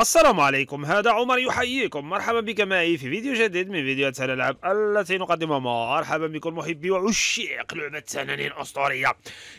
السلام عليكم هذا عمر يحييكم مرحبا بك معي في فيديو جديد من فيديوهات الالعاب التي نقدمها مرحبا بكم محبي وعشاق لعبه تنانين اسطوريه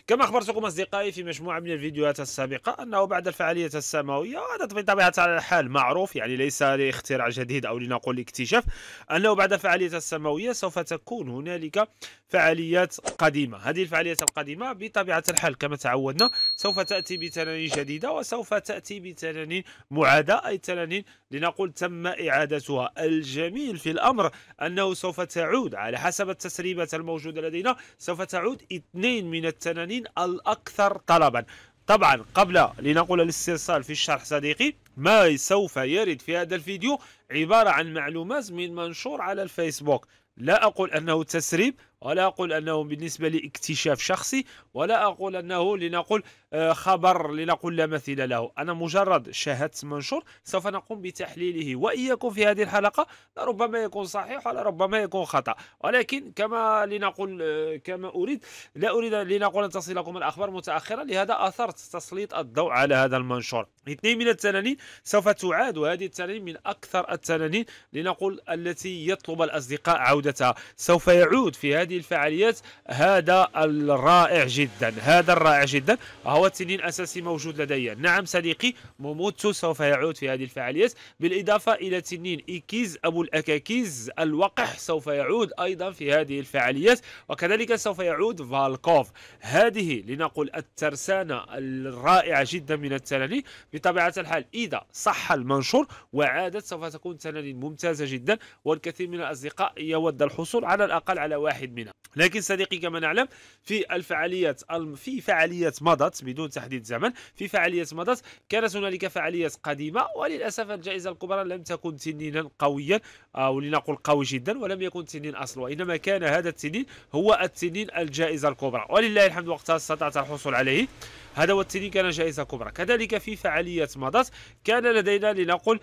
كما اخبرتكم اصدقائي في مجموعه من الفيديوهات السابقه انه بعد الفعاليه السماويه هذا بطبيعه الحال معروف يعني ليس لاختراع جديد او لنقول اكتشاف انه بعد الفعاليه السماويه سوف تكون هنالك فعاليات قديمه هذه الفعاليات القديمه بطبيعه الحال كما تعودنا سوف تاتي بتنانين جديده وسوف تاتي بتنانين معادله أي التنانين لنقول تم إعادتها الجميل في الأمر أنه سوف تعود على حسب التسريبات الموجودة لدينا سوف تعود اثنين من التنانين الأكثر طلبا طبعا قبل لنقول الاسترسال في الشرح صديقي ما سوف يرد في هذا الفيديو عبارة عن معلومات من منشور على الفيسبوك لا أقول أنه تسريب ولا أقول أنه بالنسبة لاكتشاف شخصي ولا أقول أنه لنقول آه، خبر لنقول لا مثيل له أنا مجرد شاهدت منشور سوف نقوم بتحليله وإياكم في هذه الحلقة ربما يكون صحيح ولا ربما يكون خطأ ولكن كما لنقول آه، كما أريد لا أريد لنقول أن تصلكم الأخبار متأخرا لهذا أثرت تسليط الضوء على هذا المنشور اثنين من التنانين سوف تعاد وهذه التنانين من أكثر التنانين لنقول التي يطلب الأصدقاء عودتها سوف يعود في هذه هذه الفعاليات هذا الرائع جدا هذا الرائع جدا هو التنين الاساسي موجود لدي نعم صديقي موموتو سوف يعود في هذه الفعاليات بالاضافه الى تنين ايكيز ابو الاكاكيز الوقح سوف يعود ايضا في هذه الفعاليات وكذلك سوف يعود فالكوف هذه لنقل الترسانه الرائعه جدا من التنانين بطبيعه الحال اذا صح المنشور وعادت سوف تكون تنانين ممتازه جدا والكثير من الاصدقاء يود الحصول على الاقل على واحد منها لكن صديقي كما نعلم في الفعاليات في فعاليات مضت بدون تحديد زمن في فعاليات مضت كانت هنالك فعاليات قديمه وللاسف الجائزه الكبرى لم تكن تنينا قويا او لنقل قوي جدا ولم يكن تنين اصل وانما كان هذا التنين هو التنين الجائزه الكبرى ولله الحمد وقتها استطعت الحصول عليه هذا هو التنين كان جائزه كبرى كذلك في فعاليات مضت كان لدينا لنقل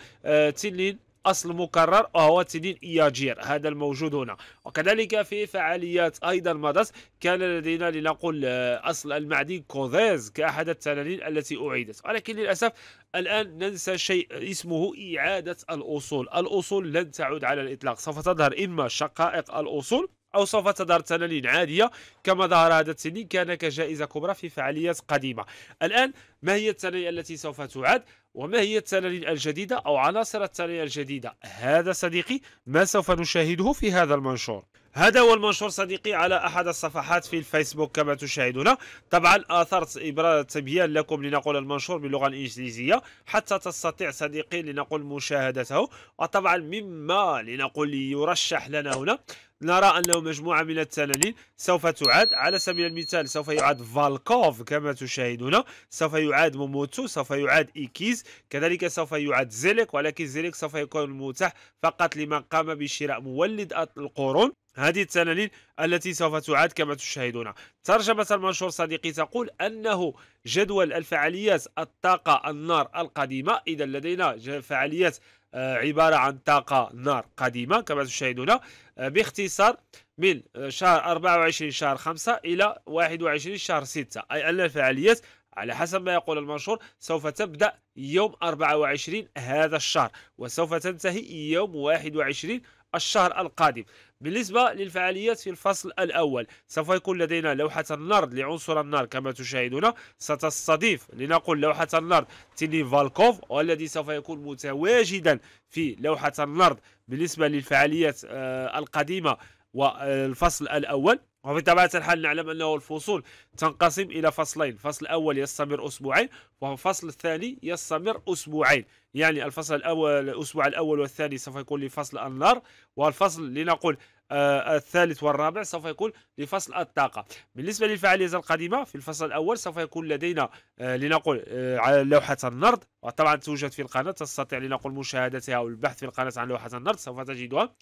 تنين آه، أصل مكرر وهو تنين ياجير هذا الموجود هنا وكذلك في فعاليات أيضا مضت كان لدينا لنقل آه، أصل المعدن كوذيز كأحد التنانين التي أعيدت ولكن للأسف الآن ننسى شيء اسمه إعادة الأصول الأصول لن تعود على الإطلاق سوف تظهر إما شقائق الأصول أو سوف تظهر تنانين عادية كما ظهر هذا التنين كان كجائزة كبرى في فعاليات قديمة الآن ما هي التنانين التي سوف تعاد وما هي التنانين الجديدة أو عناصر التنانين الجديدة هذا صديقي ما سوف نشاهده في هذا المنشور هذا هو المنشور صديقي على أحد الصفحات في الفيسبوك كما تشاهدون طبعا آثرت إبرة تبيان لكم لنقول المنشور باللغة الإنجليزية حتى تستطيع صديقي لنقول مشاهدته وطبعا مما لنقول يرشح لنا هنا نرى أنه مجموعة من التنانين سوف تعاد على سبيل المثال سوف يعاد فالكوف كما تشاهدون سوف يعاد موموتو سوف يعاد إيكيز كذلك سوف يعاد زيليك ولكن زيليك سوف يكون متاح فقط لمن قام بشراء مولد القرون هذه التنانين التي سوف تعاد كما تشاهدون ترجمة المنشور صديقي تقول أنه جدول الفعاليات الطاقة النار القديمة إذا لدينا فعاليات آه، عبارة عن طاقة نار قديمة كما تشاهدون آه، باختصار من آه، شهر 24 شهر 5 إلى 21 شهر 6 أي أن الفعاليات على حسب ما يقول المنشور سوف تبدأ يوم 24 هذا الشهر وسوف تنتهي يوم 21 الشهر القادم بالنسبة للفعاليات في الفصل الأول سوف يكون لدينا لوحة النرد لعنصر النار كما تشاهدون ستستضيف لنقول لوحة النرد تيني فالكوف والذي سوف يكون متواجدا في لوحة النرد بالنسبة للفعاليات آه، القديمة والفصل الأول وبطبيعة الحال نعلم أنه الفصول تنقسم إلى فصلين فصل الأول يستمر أسبوعين والفصل الثاني يستمر أسبوعين يعني الفصل الأول الأسبوع الأول والثاني سوف يكون لفصل النار والفصل لنقول آه الثالث والرابع سوف يكون لفصل الطاقة بالنسبة للفعاليات القديمة في الفصل الأول سوف يكون لدينا آه لنقول آه لوحة النرد وطبعا توجد في القناة تستطيع لنقول مشاهدتها أو البحث في القناة عن لوحة النرد سوف تجدها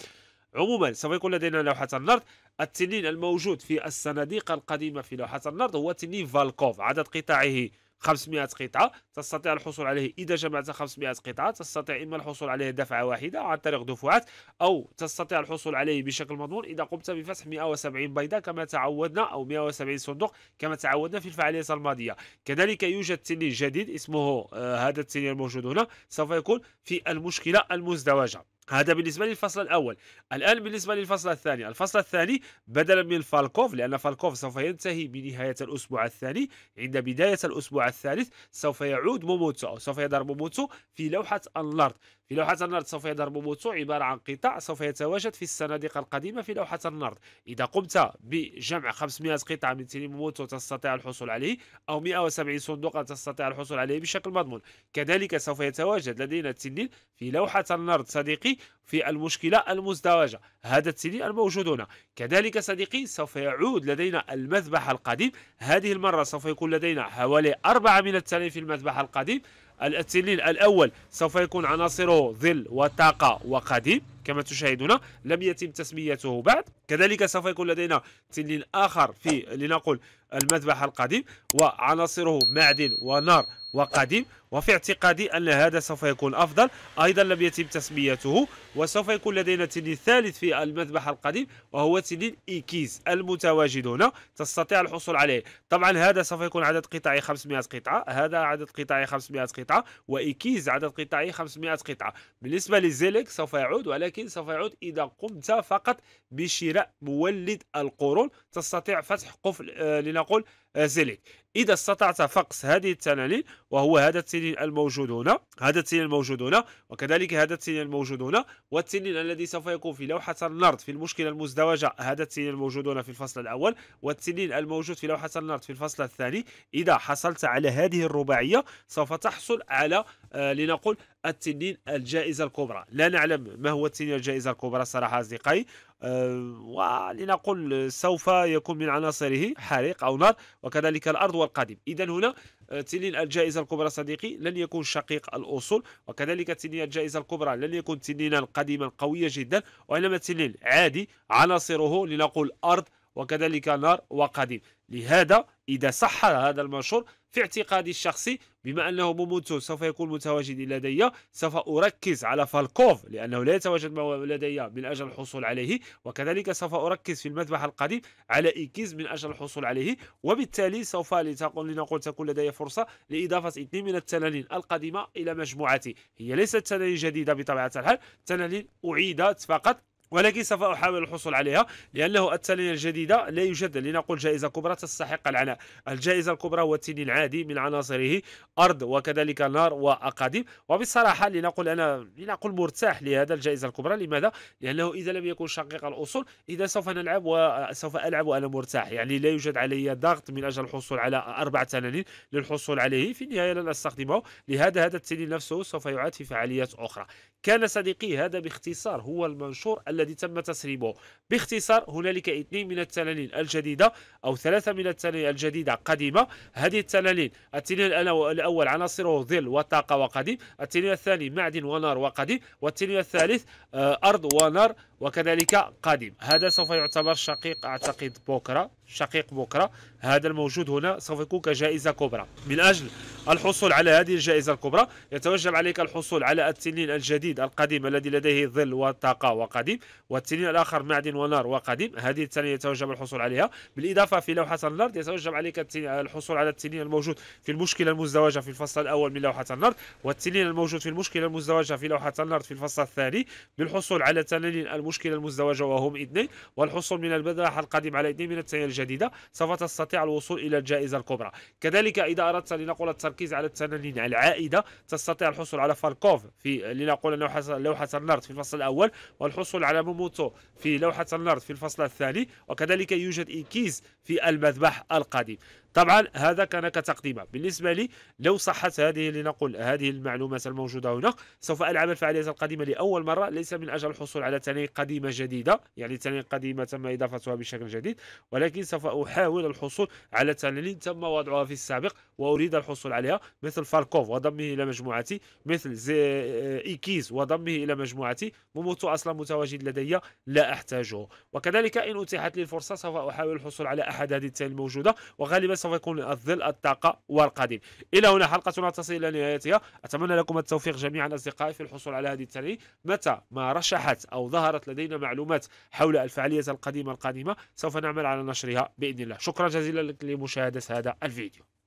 عموما سوف يكون لدينا لوحة النرد التنين الموجود في الصناديق القديمة في لوحة النرد هو تنين فالكوف عدد قطاعه 500 قطعة تستطيع الحصول عليه إذا جمعت 500 قطعة تستطيع إما الحصول عليه دفعة واحدة عن طريق دفعات أو تستطيع الحصول عليه بشكل مضمون إذا قمت بفتح 170 بيضة كما تعودنا أو 170 صندوق كما تعودنا في الفعالية الماضية كذلك يوجد تنين جديد اسمه آه هذا التنين الموجود هنا سوف يكون في المشكلة المزدوجة هذا بالنسبه للفصل الاول الان بالنسبه للفصل الثاني الفصل الثاني بدلا من فالكوف لان فالكوف سوف ينتهي بنهايه الاسبوع الثاني عند بدايه الاسبوع الثالث سوف يعود موموتو او سوف يضرب موموتو في لوحه الارض في لوحة النرد سوف يظهر موموتسو عبارة عن قطع سوف يتواجد في الصناديق القديمة في لوحة النرد إذا قمت بجمع 500 قطعة من تيني موموتسو تستطيع الحصول عليه أو 170 صندوقا تستطيع الحصول عليه بشكل مضمون كذلك سوف يتواجد لدينا التنين في لوحة النرد صديقي في المشكلة المزدوجة هذا التنين الموجود هنا كذلك صديقي سوف يعود لدينا المذبح القديم هذه المرة سوف يكون لدينا حوالي أربعة من التنين في المذبح القديم التليل الأول سوف يكون عناصره ظل وطاقة وقديم كما تشاهدون لم يتم تسميته بعد كذلك سوف يكون لدينا تنين آخر في لنقل المذبح القديم وعناصره معدن ونار وقديم وفي اعتقادي أن هذا سوف يكون أفضل أيضا لم يتم تسميته وسوف يكون لدينا تنين ثالث في المذبح القديم وهو تنين إيكيز المتواجد هنا تستطيع الحصول عليه طبعا هذا سوف يكون عدد قطعي 500 قطعة هذا عدد قطعي 500 قطعة وإيكيز عدد قطعي 500 قطعة بالنسبة لزيلك سوف يعود ولكن سوف يعود إذا قمت فقط بشراء مولد القرون تستطيع فتح قفل آه، لنقول آه، زيلك إذا استطعت فقس هذه التنانين وهو هذا التنين التنين الموجود هنا هذا التنين الموجود هنا وكذلك هذا التنين الموجود هنا والتنين الذي سوف يكون في لوحة النرد في المشكلة المزدوجة هذا التنين الموجود هنا في الفصل الأول والتنين الموجود في لوحة النرد في الفصل الثاني إذا حصلت على هذه الرباعية سوف تحصل على آه لنقول التنين الجائزة الكبرى لا نعلم ما هو التنين الجائزة الكبرى صراحة أصدقائي أه ولنقل سوف يكون من عناصره حريق أو نار وكذلك الأرض والقادم إذا هنا أه، تنين الجائزة الكبرى صديقي لن يكون شقيق الأصول وكذلك تنين الجائزة الكبرى لن يكون تنينا قديما قوية جدا وإنما تنين عادي عناصره لنقول أرض وكذلك نار وقديم لهذا إذا صح هذا المنشور في اعتقادي الشخصي بما أنه مومونتو سوف يكون متواجد لدي سوف أركز على فالكوف لأنه لا يتواجد لدي من أجل الحصول عليه وكذلك سوف أركز في المذبح القديم على إيكيز من أجل الحصول عليه وبالتالي سوف لنقول تكون لدي فرصة لإضافة اثنين من التنانين القديمة إلى مجموعتي هي ليست تنانين جديدة بطبيعة الحال تنانين أعيدت فقط ولكن سوف أحاول الحصول عليها لأنه التنين الجديدة لا يوجد لنقول جائزة كبرى تستحق العناء الجائزة الكبرى هو التنين العادي من عناصره أرض وكذلك نار وأقاديم وبصراحة لنقول أنا لنقول مرتاح لهذا الجائزة الكبرى لماذا؟ لأنه إذا لم يكن شقيق الأصول إذا سوف نلعب وسوف ألعب وأنا مرتاح يعني لا يوجد علي ضغط من أجل الحصول على أربع تنانين للحصول عليه في النهاية لن أستخدمه لهذا هذا التنين نفسه سوف يعاد في فعاليات أخرى كان صديقي هذا باختصار هو المنشور الذي الذي تم تسريبه باختصار هنالك اثنين من التلالين الجديدة أو ثلاثة من التلالين الجديدة قديمة هذه التلالين التلال الأول عناصره ظل وطاقة وقديم التلال الثاني معدن ونار وقديم والتلال الثالث آه، أرض ونار وكذلك قديم هذا سوف يعتبر شقيق أعتقد بكرة شقيق بكرة هذا الموجود هنا سوف يكون كجائزة كبرى من أجل الحصول على هذه الجائزة الكبرى يتوجب عليك الحصول على التنين الجديد القديم الذي لديه ظل وطاقة وقديم والتنين الآخر معدن ونار وقديم هذه الثانية يتوجب الحصول عليها بالإضافة في لوحة النرد يتوجب عليك الحصول على التنين الموجود في المشكلة المزدوجة في الفصل الأول من لوحة النرد والتنين الموجود في المشكلة المزدوجة في لوحة النرد في الفصل الثاني بالحصول على تنين المشكلة المزدوجة وهم اثنين والحصول من البلح القديم على اثنين من التنين الجديدة سوف تستطيع الوصول إلى الجائزة الكبرى كذلك إذا أردت لنقل التركيز على التنانين العائده تستطيع الحصول على فالكوف في لنقول انه لوحه النرد في الفصل الاول والحصول على موموتو في لوحه النرد في الفصل الثاني وكذلك يوجد ايكيز في المذبح القديم طبعا هذا كان كتقديمة بالنسبة لي لو صحت هذه لنقول هذه المعلومات الموجودة هنا سوف ألعب الفعاليات القديمة لأول مرة ليس من أجل الحصول على تنين قديمة جديدة يعني تنين قديمة تم إضافتها بشكل جديد ولكن سوف أحاول الحصول على تنين تم وضعها في السابق وأريد الحصول عليها مثل فالكوف وضمه إلى مجموعتي مثل آه، إيكيز وضمه إلى مجموعتي موموتو أصلا متواجد لدي لا أحتاجه وكذلك إن أتيحت لي الفرصة سوف أحاول الحصول على أحد هذه التنين الموجودة وغالبا سوف يكون الظل الطاقة والقديم إلى هنا حلقتنا تصل إلى نهايتها أتمنى لكم التوفيق جميعا أصدقائي في الحصول على هذه التنين متى ما رشحت أو ظهرت لدينا معلومات حول الفعالية القديمة القادمة سوف نعمل على نشرها بإذن الله شكرا جزيلا لمشاهدة هذا الفيديو